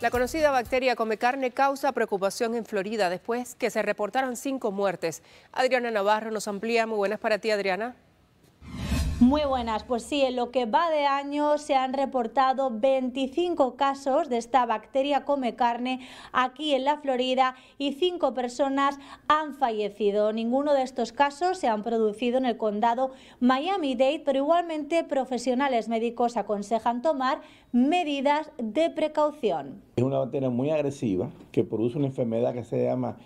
La conocida bacteria come carne causa preocupación en Florida después que se reportaron cinco muertes. Adriana Navarro nos amplía. Muy buenas para ti, Adriana. Muy buenas, pues sí, en lo que va de año se han reportado 25 casos de esta bacteria come carne aquí en la Florida y 5 personas han fallecido. Ninguno de estos casos se han producido en el condado Miami-Dade, pero igualmente profesionales médicos aconsejan tomar medidas de precaución. Es una bacteria muy agresiva que produce una enfermedad que se llama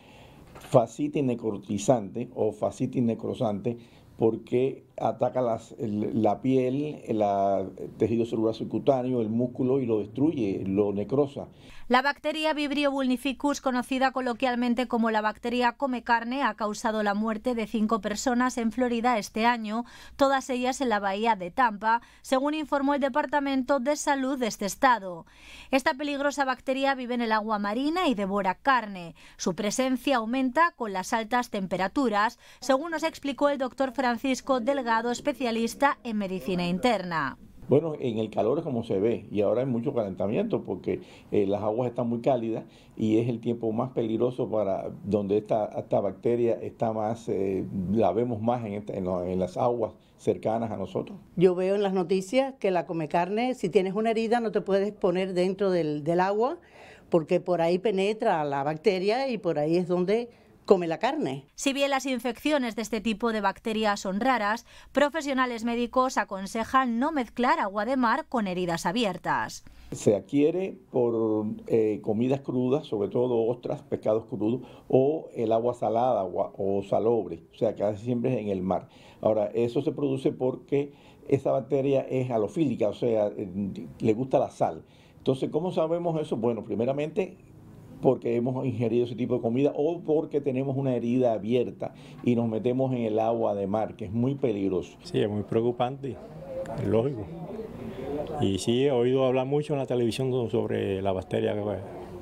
fascitis necrotizante o fascitis necrosante porque ataca las, la piel, el, el tejido celular subcutáneo, el músculo y lo destruye, lo necrosa. La bacteria Vibrio vulnificus, conocida coloquialmente como la bacteria come carne, ha causado la muerte de cinco personas en Florida este año, todas ellas en la bahía de Tampa, según informó el Departamento de Salud de este estado. Esta peligrosa bacteria vive en el agua marina y devora carne. Su presencia aumenta con las altas temperaturas, según nos explicó el doctor Francisco Delgado, especialista en medicina interna. Bueno, en el calor es como se ve y ahora hay mucho calentamiento porque eh, las aguas están muy cálidas y es el tiempo más peligroso para donde esta, esta bacteria está más, eh, la vemos más en, las aguas cercanas a nosotros. Yo veo en las noticias que la come carne, si tienes una herida no te puedes poner dentro del agua porque por ahí penetra la bacteria y por ahí es donde come la carne. Si bien las infecciones de este tipo de bacterias son raras, profesionales médicos aconsejan no mezclar agua de mar con heridas abiertas. Se adquiere por eh, comidas crudas, sobre todo ostras, pescados crudos, o el agua salada o salobre, o sea, casi siempre es en el mar. Ahora, eso se produce porque esa bacteria es alofílica, o sea, eh, le gusta la sal. Entonces, ¿cómo sabemos eso? Bueno, primeramente porque hemos ingerido ese tipo de comida o porque tenemos una herida abierta y nos metemos en el agua de mar, que es muy peligroso. Sí, es muy preocupante, es lógico. Y sí, he oído hablar mucho en la televisión sobre la bacteria que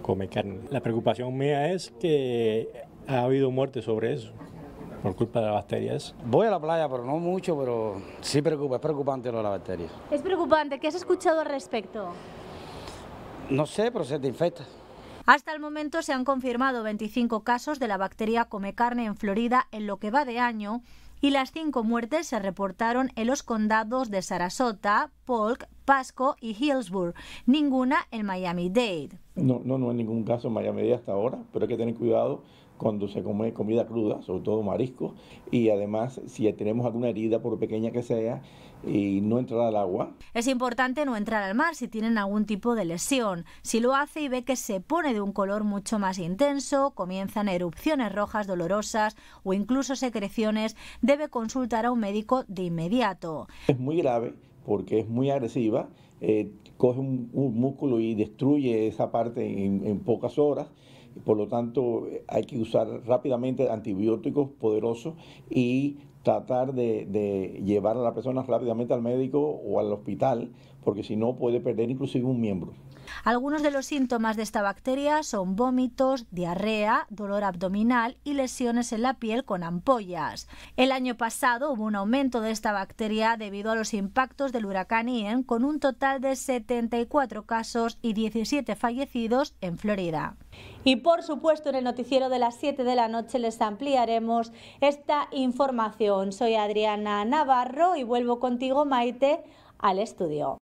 come carne. La preocupación mía es que ha habido muerte sobre eso por culpa de las bacterias? Voy a la playa, pero no mucho, pero sí preocupa, es preocupante lo de las bacterias. Es preocupante, ¿qué has escuchado al respecto? No sé, pero se te infecta. Hasta el momento se han confirmado 25 casos de la bacteria come carne en Florida en lo que va de año y las cinco muertes se reportaron en los condados de Sarasota, Polk, Pasco y Hillsborough, ninguna en Miami-Dade. No, no, no en ningún caso en Miami-Dade hasta ahora, pero hay que tener cuidado cuando se come comida cruda, sobre todo marisco y además si tenemos alguna herida, por pequeña que sea, y no entrar al agua. Es importante no entrar al mar si tienen algún tipo de lesión. Si lo hace y ve que se pone de un color mucho más intenso, comienzan erupciones rojas dolorosas o incluso secreciones, debe consultar a un médico de inmediato. Es muy grave porque es muy agresiva, eh, coge un, músculo y destruye esa parte en, en pocas horas. Por lo tanto, hay que usar rápidamente antibióticos poderosos y tratar de, llevar a la persona rápidamente al médico o al hospital, porque si no puede perder inclusive un miembro. Algunos de los síntomas de esta bacteria son vómitos, diarrea, dolor abdominal y lesiones en la piel con ampollas. El año pasado hubo un aumento de esta bacteria debido a los impactos del huracán Ian, con un total de 74 casos y 17 fallecidos en Florida. Y por supuesto, en el noticiero de las 7 de la noche les ampliaremos esta información soy Adriana Navarro y vuelvo contigo, Maite, al estudio.